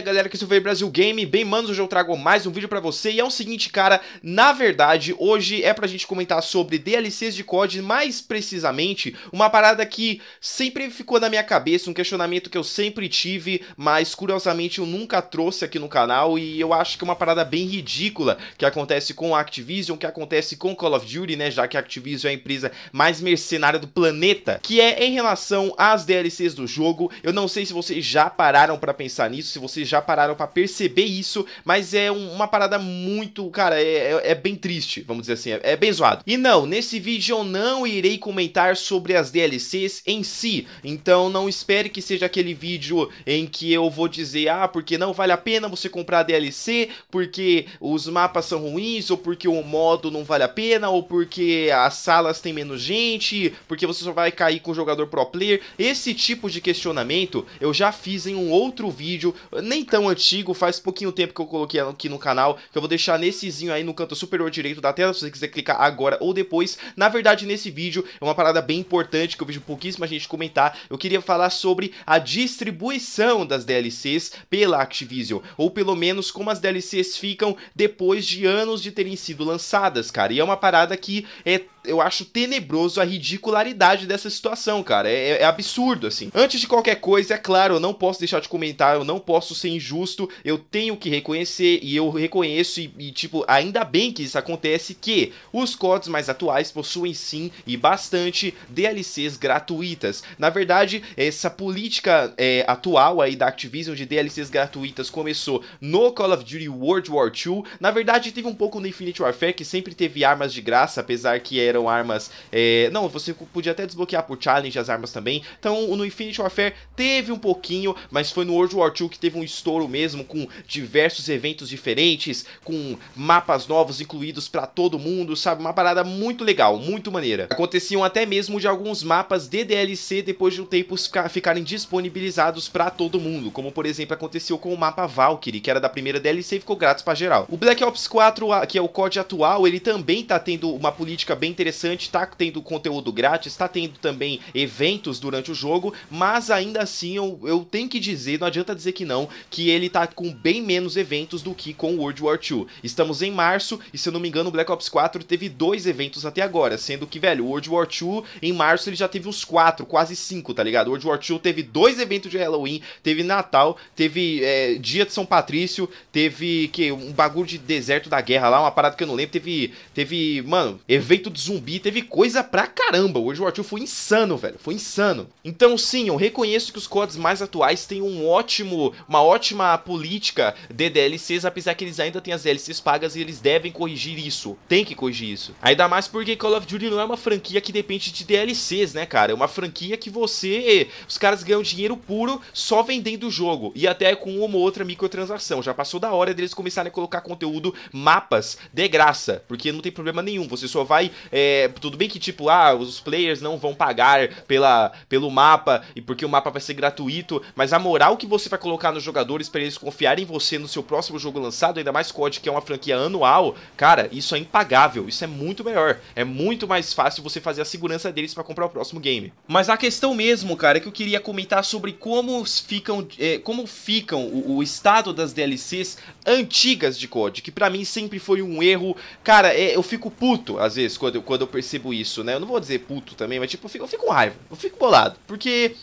aí, galera, que se foi Brasil Game, bem manos, hoje eu trago mais um vídeo pra você, e é o seguinte, cara, na verdade, hoje é pra gente comentar sobre DLCs de COD, mais precisamente, uma parada que sempre ficou na minha cabeça, um questionamento que eu sempre tive, mas curiosamente eu nunca trouxe aqui no canal, e eu acho que é uma parada bem ridícula que acontece com a Activision, que acontece com Call of Duty, né, já que a Activision é a empresa mais mercenária do planeta, que é em relação às DLCs do jogo, eu não sei se vocês já pararam pra pensar nisso, se vocês já pararam para perceber isso, mas é um, uma parada muito, cara, é, é, é, bem triste, vamos dizer assim, é, é bem zoado. E não, nesse vídeo eu não irei comentar sobre as DLCs em si, então não espere que seja aquele vídeo em que eu vou dizer, ah, porque não vale a pena você comprar a DLC, porque os mapas são ruins, ou porque o modo não vale a pena, ou porque as salas têm menos gente, porque você só vai cair com o jogador pro player. Esse tipo de questionamento eu já fiz em um outro vídeo, nem nem tão antigo, faz pouquinho tempo que eu coloquei aqui no canal, que eu vou deixar nessezinho aí no canto superior direito da tela, se você quiser clicar agora ou depois. Na verdade, nesse vídeo, é uma parada bem importante, que eu vejo pouquíssima gente comentar, eu queria falar sobre a distribuição das DLCs pela Activision, ou pelo menos como as DLCs ficam depois de anos de terem sido lançadas, cara, e é uma parada que é eu acho tenebroso a ridicularidade dessa situação, cara. É, é, é, absurdo, assim. Antes de qualquer coisa, é claro, eu não posso deixar de comentar, eu não posso ser injusto, eu tenho que reconhecer, e eu reconheço, e, e tipo, ainda bem que isso acontece, que os CODs mais atuais possuem sim e bastante DLCs gratuitas. Na verdade, essa política é, atual aí da Activision de DLCs gratuitas começou no Call of Duty World War II. Na verdade, teve um pouco no Infinite Warfare, que sempre teve armas de graça, apesar que eram armas. É, não, você podia até desbloquear por challenge as armas também. Então no Infinity Warfare teve um pouquinho, mas foi no World War II que teve um estouro mesmo, com diversos eventos diferentes, com mapas novos incluídos para todo mundo, sabe? Uma parada muito legal, muito maneira. Aconteciam até mesmo de alguns mapas de DLC depois de um tempo ficarem disponibilizados para todo mundo, como por exemplo aconteceu com o mapa Valkyrie, que era da primeira DLC e ficou grátis para geral. O Black Ops 4, que é o COD atual, ele também tá tendo uma política bem interessante, está tendo conteúdo grátis, está tendo também eventos durante o jogo, mas ainda assim eu, eu tenho que dizer, não adianta dizer que não, que ele está com bem menos eventos do que com World War II. Estamos em março e se eu não me engano, Black Ops 4 teve dois eventos até agora, sendo que, velho, World War II em março ele já teve uns quatro, quase cinco, tá ligado? World War II teve dois eventos de Halloween, teve Natal, teve é, Dia de São Patrício, teve que um bagulho de deserto da guerra lá, uma parada que eu não lembro, teve teve, mano, evento de zumbi, teve coisa pra caramba. Hoje o War 2 foi insano, velho. Foi insano. Então, sim, eu reconheço que os CODs mais atuais têm um ótimo, uma ótima política de DLCs, apesar que eles ainda têm as DLCs pagas e eles devem corrigir isso. Tem que corrigir isso. Ainda mais porque Call of Duty não é uma franquia que depende de DLCs, né, cara? É uma franquia que você. Os caras ganham dinheiro puro só vendendo o jogo. E até com uma ou outra microtransação. Já passou da hora deles começarem a colocar conteúdo, mapas, de graça. Porque não tem problema nenhum. Você só vai. É, é, tudo bem que, tipo, ah, os players não vão pagar pela, pelo mapa e porque o mapa vai ser gratuito, mas a moral que você vai colocar nos jogadores para eles confiarem em você no seu próximo jogo lançado, ainda mais COD, que é uma franquia anual, cara, isso é impagável. Isso é muito melhor. É muito mais fácil você fazer a segurança deles para comprar o próximo game. Mas a questão mesmo, cara, é que eu queria comentar sobre como ficam, é, como ficam o, o, estado das DLCs antigas de COD, que para mim sempre foi um erro. Cara, é, eu fico puto às vezes quando eu quando eu percebo isso, né? Eu não vou dizer puto também, mas tipo, eu fico, eu fico com raiva, eu fico bolado. Porque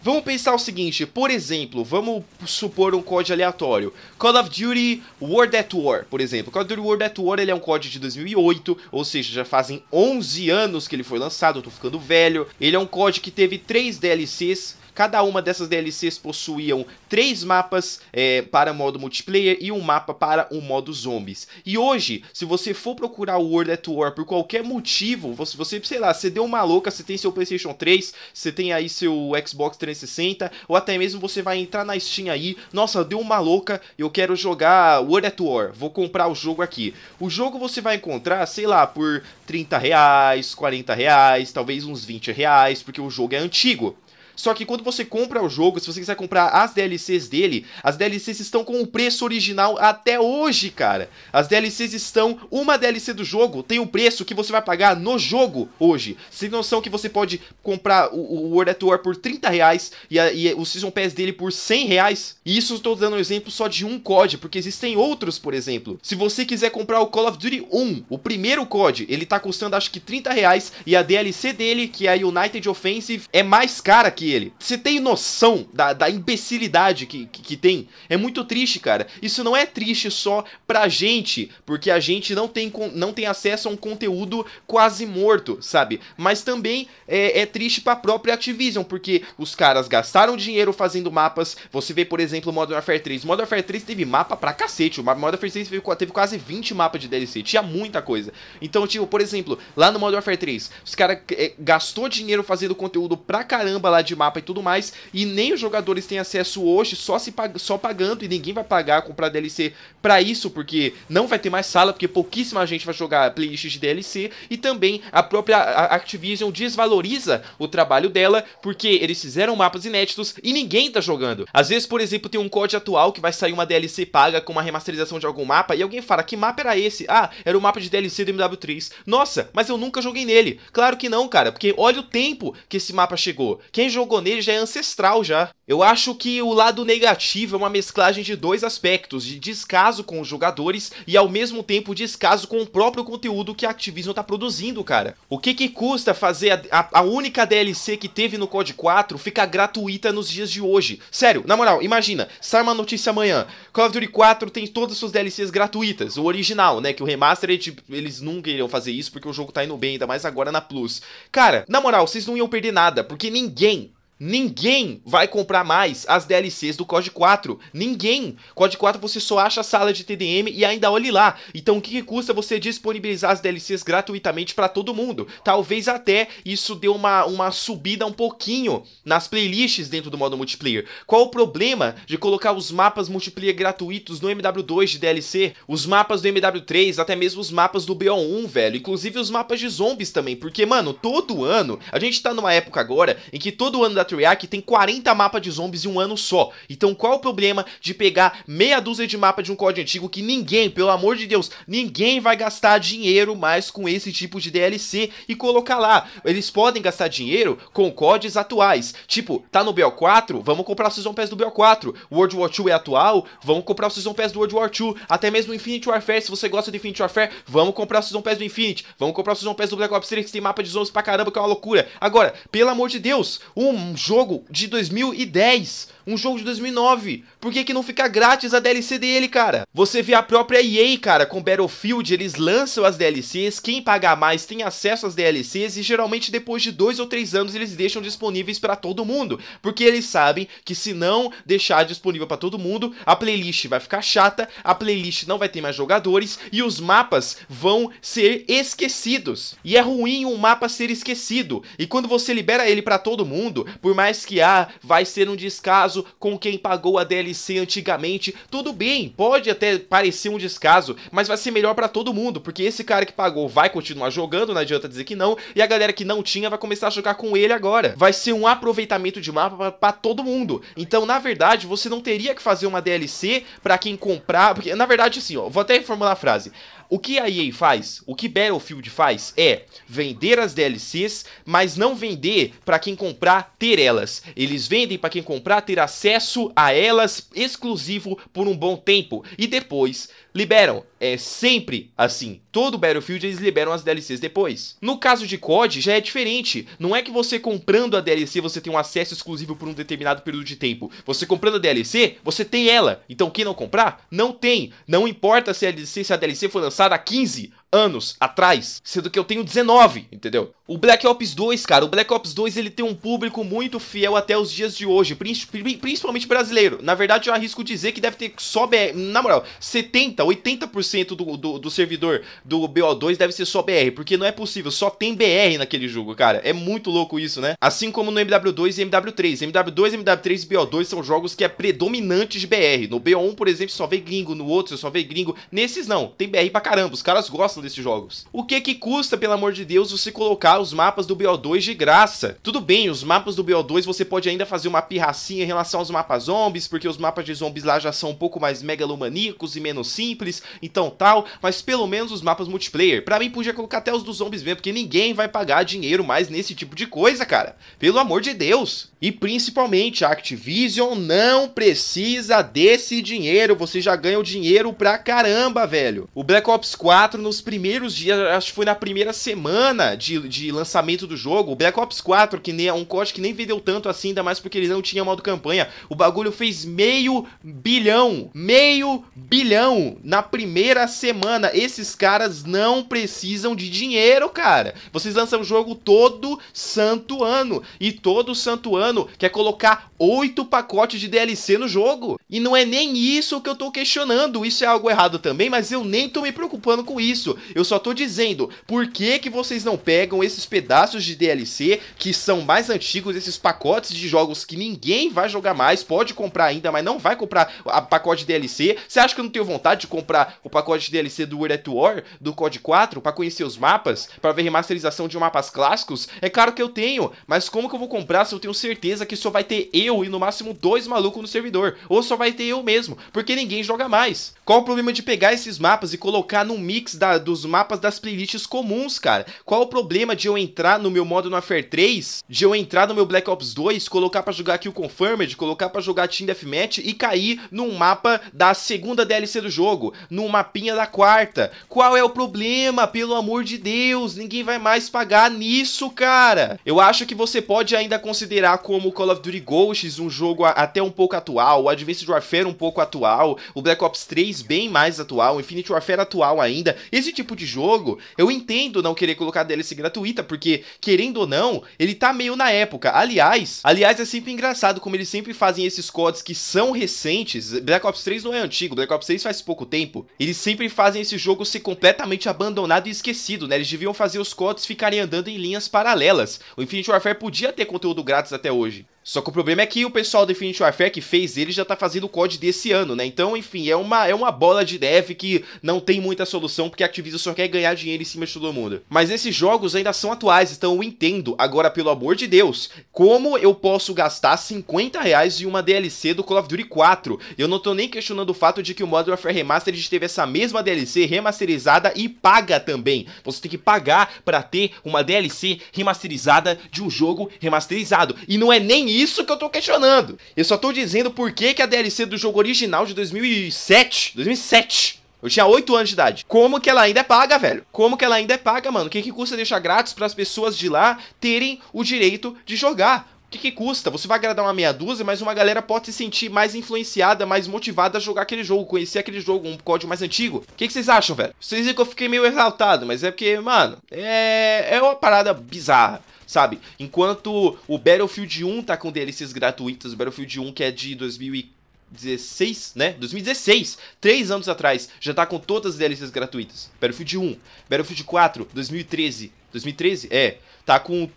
Vamos pensar o seguinte, por exemplo, vamos supor um COD aleatório. Call of Duty World at War, por exemplo. Call of Duty World at War ele é um COD de 2008, ou seja, já fazem 11 anos que ele foi lançado, eu tô ficando velho. Ele é um COD que teve 3 DLCs, Cada uma dessas DLCs possuíam três mapas é, para modo multiplayer e um mapa para o modo zombies. E hoje, se você for procurar o World at War por qualquer motivo, você, você sei lá, você deu uma louca, você tem seu PlayStation 3, você tem aí seu Xbox 360, ou até mesmo você vai entrar na Steam aí, nossa, deu uma louca, eu quero jogar World at War, vou comprar o jogo aqui. O jogo você vai encontrar, sei lá, por 30 reais, 40 reais, talvez uns 20 reais, porque o jogo é antigo. Só que quando você compra o jogo, se você quiser comprar as DLCs dele, as DLCs estão com o preço original até hoje, cara. As DLCs estão, uma DLC do jogo tem o preço que você vai pagar no jogo hoje. Sem noção que você pode comprar o, o World at War por 30 reais e, a, e o Season Pass dele por 100 reais. E isso eu estou dando um exemplo só de um COD, porque existem outros, por exemplo. Se você quiser comprar o Call of Duty 1, o primeiro COD, ele tá custando acho que 30 reais e a DLC dele, que é a United Offensive, é mais cara que ele. Você tem noção da, da imbecilidade que, que, que, tem? É muito triste, cara. Isso não é triste só pra gente, porque a gente não tem, não tem acesso a um conteúdo quase morto, sabe? Mas também é, é triste pra própria Activision, porque os caras gastaram dinheiro fazendo mapas. Você vê, por exemplo, Modern Warfare 3. Modern Warfare 3 teve mapa pra cacete. O Modern Warfare 3 teve, teve quase 20 mapas de DLC. Tinha muita coisa. Então, tipo, por exemplo, lá no Modern Warfare 3, os caras é, gastou dinheiro fazendo conteúdo pra caramba lá de mapa e tudo mais, e nem os jogadores têm acesso hoje só, se pag só pagando, e ninguém vai pagar, comprar DLC para isso, porque não vai ter mais sala, porque pouquíssima gente vai jogar playlists de DLC, e também a própria Activision desvaloriza o trabalho dela, porque eles fizeram mapas inéditos e ninguém tá jogando. Às vezes, por exemplo, tem um COD atual que vai sair uma DLC paga com uma remasterização de algum mapa, e alguém fala, que mapa era esse? Ah, era o mapa de DLC do MW3. Nossa, mas eu nunca joguei nele. Claro que não, cara, porque olha o tempo que esse mapa chegou. Quem jogou Shogunei já é ancestral já. Eu acho que o lado negativo é uma mesclagem de dois aspectos, de descaso com os jogadores e ao mesmo tempo descaso com o próprio conteúdo que a Activision tá produzindo, cara. O que que custa fazer a, a, a única DLC que teve no COD 4 ficar gratuita nos dias de hoje? Sério, na moral, imagina, sai uma notícia amanhã, Call of Duty 4 tem todas as suas DLCs gratuitas, o original, né, que o Remastered, eles nunca iriam fazer isso porque o jogo tá indo bem, ainda mais agora na Plus. Cara, na moral, vocês não iam perder nada, porque ninguém Ninguém vai comprar mais as DLCs do COD 4. Ninguém. COD 4 você só acha a sala de TDM e ainda olhe lá. Então o que, que custa você disponibilizar as DLCs gratuitamente para todo mundo? Talvez até isso dê uma, uma subida um pouquinho nas playlists dentro do modo multiplayer. Qual o problema de colocar os mapas multiplayer gratuitos no MW2 de DLC? Os mapas do MW3, até mesmo os mapas do BO1, velho. Inclusive os mapas de zombies também. Porque, mano, todo ano, a gente tá numa época agora em que todo ano da que tem 40 mapas de zombies em um ano só. Então qual é o problema de pegar meia dúzia de mapas de um código antigo que ninguém, pelo amor de Deus, ninguém vai gastar dinheiro mais com esse tipo de DLC e colocar lá. Eles podem gastar dinheiro com códigos atuais. Tipo, tá no BO4, vamos comprar o Season Pass do BO4. World War 2 é atual, vamos comprar o Season Pass do World War 2. Até mesmo Infinite Warfare, se você gosta de Infinite Warfare, vamos comprar o Season Pass do Infinite. Vamos comprar o Season Pass do Black Ops 3, que tem mapa de zombies pra caramba, que é uma loucura. Agora, pelo amor de Deus, um jogo de 2010 um jogo de 2009. Por que, que não fica grátis a DLC dele, cara? Você vê a própria EA, cara, com Battlefield, eles lançam as DLCs, quem pagar mais tem acesso às DLCs e geralmente depois de dois ou três anos eles deixam disponíveis para todo mundo, porque eles sabem que se não deixar disponível para todo mundo, a playlist vai ficar chata, a playlist não vai ter mais jogadores e os mapas vão ser esquecidos. E é ruim um mapa ser esquecido. E quando você libera ele para todo mundo, por mais que ah, vai ser um descaso descaso com quem pagou a DLC antigamente. Tudo bem, pode até parecer um descaso, mas vai ser melhor para todo mundo, porque esse cara que pagou vai continuar jogando, não adianta dizer que não, e a galera que não tinha vai começar a jogar com ele agora. Vai ser um aproveitamento de mapa para todo mundo. Então, na verdade, você não teria que fazer uma DLC para quem comprar, porque na verdade assim, ó, vou até formular a frase. O que a EA faz, o que Battlefield faz é vender as DLCs, mas não vender para quem comprar ter elas. Eles vendem para quem comprar ter acesso a elas exclusivo por um bom tempo e depois liberam. É sempre assim. Todo Battlefield eles liberam as DLCs depois. No caso de COD já é diferente. Não é que você comprando a DLC você tem um acesso exclusivo por um determinado período de tempo. Você comprando a DLC, você tem ela. Então quem não comprar, não tem. Não importa se a DLC, se a DLC lançada lançada há 15 anos atrás, sendo que eu tenho 19, entendeu? O Black Ops 2, cara, o Black Ops 2 ele tem um público muito fiel até os dias de hoje, principalmente brasileiro. Na verdade, eu arrisco dizer que deve ter só BR, na moral, 70, 80% do, do, do servidor do BO2 deve ser só BR, porque não é possível, só tem BR naquele jogo, cara. É muito louco isso, né? Assim como no MW2 e MW3. MW2, MW3 e BO2 são jogos que é predominante de BR. No BO1, por exemplo, só vê gringo, no outro só vê gringo. Nesses não, tem BR pra caramba, os caras gostam desses jogos. O que que custa, pelo amor de Deus, você colocar os mapas do BO2 de graça? Tudo bem, os mapas do BO2 você pode ainda fazer uma pirracinha em relação aos mapas zombies, porque os mapas de zombies lá já são um pouco mais megalomaníacos e menos simples, então tal, mas pelo menos os mapas multiplayer. Pra mim podia colocar até os dos zombies mesmo, porque ninguém vai pagar dinheiro mais nesse tipo de coisa, cara. Pelo amor de Deus. E principalmente, a Activision não precisa desse dinheiro, você já ganha o dinheiro pra caramba, velho. O Black Ops 4 nos primeiros dias, acho que foi na primeira semana de, de lançamento do jogo, o Black Ops 4, que nem, é um corte que nem vendeu tanto assim, ainda mais porque ele não tinha modo campanha, o bagulho fez meio bilhão, meio bilhão na primeira semana. Esses caras não precisam de dinheiro, cara. Vocês lançam o jogo todo santo ano, e todo santo ano quer colocar oito pacotes de DLC no jogo. E não é nem isso que eu tô questionando, isso é algo errado também, mas eu nem tô me preocupando com isso. Eu só tô dizendo, por que que vocês não pegam esses pedaços de DLC que são mais antigos, esses pacotes de jogos que ninguém vai jogar mais, pode comprar ainda, mas não vai comprar a pacote de DLC. Você acha que eu não tenho vontade de comprar o pacote de DLC do World at War, do COD 4, para conhecer os mapas, para ver remasterização de mapas clássicos? É claro que eu tenho, mas como que eu vou comprar se eu tenho certeza que só vai ter eu e no máximo dois malucos no servidor, ou só vai ter eu mesmo, porque ninguém joga mais? Qual o problema de pegar esses mapas e colocar no mix da, dos mapas das playlists comuns, cara. Qual o problema de eu entrar no meu modo Warfare 3, de eu entrar no meu Black Ops 2, colocar para jogar Kill Confirmed, colocar para jogar Team Deathmatch e cair num mapa da segunda DLC do jogo, num mapinha da quarta. Qual é o problema? Pelo amor de Deus, ninguém vai mais pagar nisso, cara. Eu acho que você pode ainda considerar como Call of Duty Ghosts um jogo até um pouco atual, o Advanced Warfare um pouco atual, o Black Ops 3 bem mais atual, o Infinite Warfare atual ainda. Existe tipo de jogo, eu entendo não querer colocar DLC gratuita, porque, querendo ou não, ele tá meio na época. Aliás, aliás, é sempre engraçado como eles sempre fazem esses codes que são recentes. Black Ops 3 não é antigo, Black Ops 6 faz pouco tempo. Eles sempre fazem esse jogo ser completamente abandonado e esquecido, né? Eles deviam fazer os codes ficarem andando em linhas paralelas. O Infinite Warfare podia ter conteúdo grátis até hoje. Só que o problema é que o pessoal do Infinity Warfare que fez ele já tá fazendo o COD desse ano, né? Então, enfim, é uma, é uma bola de neve que não tem muita solução, porque a Activision só quer ganhar dinheiro em cima de todo mundo. Mas esses jogos ainda são atuais, então eu entendo. Agora, pelo amor de Deus, como eu posso gastar 50 reais em uma DLC do Call of Duty 4? Eu não tô nem questionando o fato de que o Modern Warfare Remastered teve essa mesma DLC remasterizada e paga também. Você tem que pagar para ter uma DLC remasterizada de um jogo remasterizado. E não é nem isso isso que eu tô questionando. Eu só tô dizendo por que, que a DLC do jogo original de 2007, 2007, eu tinha 8 anos de idade. Como que ela ainda é paga, velho? Como que ela ainda é paga, mano? O que, que custa deixar grátis para as pessoas de lá terem o direito de jogar? O que, que custa? Você vai agradar uma meia dúzia, mas uma galera pode se sentir mais influenciada, mais motivada a jogar aquele jogo, conhecer aquele jogo, um código mais antigo. O que, que vocês acham, velho? Vocês dizem que eu fiquei meio exaltado, mas é porque, mano, é, é uma parada bizarra sabe? Enquanto o Battlefield 1 tá com DLCs gratuitas, o Battlefield 1 que é de 2016, né? 2016, três anos atrás, já tá com todas as DLCs gratuitas. Battlefield 1, Battlefield 4, 2013, 2013? É, tá com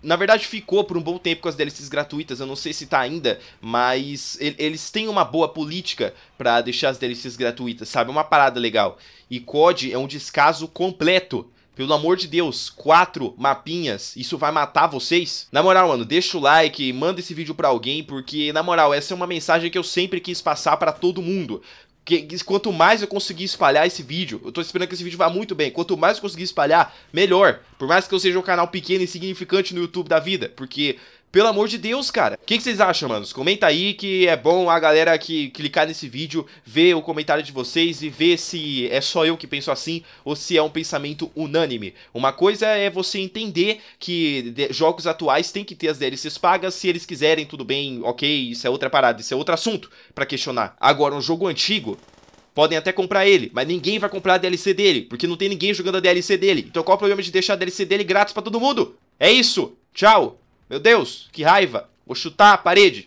na verdade, ficou por um bom tempo com as DLCs gratuitas, eu não sei se tá ainda, mas eles têm uma boa política para deixar as DLCs gratuitas, sabe? É uma parada legal. E COD é um descaso completo pelo amor de Deus, quatro mapinhas, isso vai matar vocês? Na moral, mano, deixa o like, manda esse vídeo pra alguém, porque, na moral, essa é uma mensagem que eu sempre quis passar pra todo mundo. quanto mais eu conseguir espalhar esse vídeo, eu tô esperando que esse vídeo vá muito bem. Quanto mais eu conseguir espalhar, melhor. Por mais que eu seja um canal pequeno e insignificante no YouTube da vida, porque pelo amor de Deus, cara. O que, que, vocês acham, manos? Comenta aí que é bom a galera que clicar nesse vídeo ver o comentário de vocês e ver se é só eu que penso assim ou se é um pensamento unânime. Uma coisa é você entender que jogos atuais têm que ter as DLCs pagas, se eles quiserem, tudo bem, ok, isso é outra parada, isso é outro assunto para questionar. Agora, um jogo antigo, Podem até comprar ele, mas ninguém vai comprar a DLC dele, porque não tem ninguém jogando a DLC dele. Então qual o problema de deixar a DLC dele grátis para todo mundo? É isso. Tchau. Meu Deus, que raiva! Vou chutar a parede.